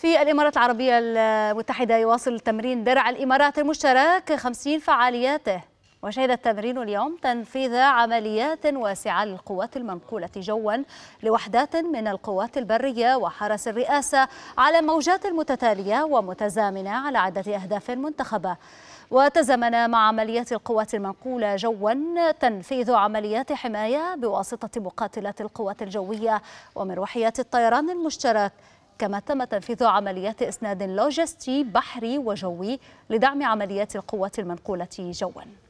في الإمارات العربية المتحدة يواصل تمرين درع الإمارات المشترك 50 فعالياته وشهد التمرين اليوم تنفيذ عمليات واسعة للقوات المنقولة جوا لوحدات من القوات البرية وحرس الرئاسة على موجات متتالية ومتزامنة على عدة أهداف منتخبة وتزامن مع عمليات القوات المنقولة جوا تنفيذ عمليات حماية بواسطة مقاتلات القوات الجوية ومروحيات الطيران المشترك كما تم تنفيذ عمليات إسناد لوجستي بحري وجوي لدعم عمليات القوات المنقولة جواً